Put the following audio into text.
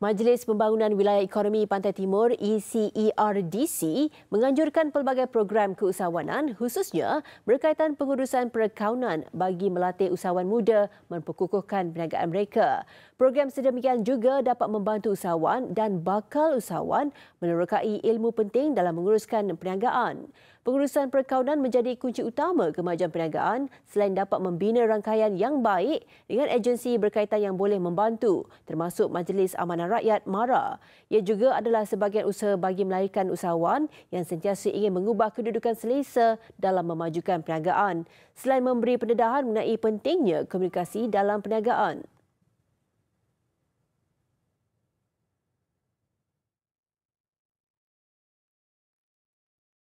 Majlis Pembangunan Wilayah Ekonomi Pantai Timur ECERDC e menganjurkan pelbagai program keusahawanan khususnya berkaitan pengurusan perakaunan bagi melatih usahawan muda memperkukuhkan perniagaan mereka. Program sedemikian juga dapat membantu usahawan dan bakal usahawan menerokai ilmu penting dalam menguruskan perniagaan. Pengurusan perkaunan menjadi kunci utama kemajuan perniagaan selain dapat membina rangkaian yang baik dengan agensi berkaitan yang boleh membantu termasuk Majlis Amanah rakyat mara. Ia juga adalah sebagian usaha bagi melahirkan usahawan yang sentiasa ingin mengubah kedudukan selesa dalam memajukan perniagaan. Selain memberi pendedahan mengenai pentingnya komunikasi dalam perniagaan.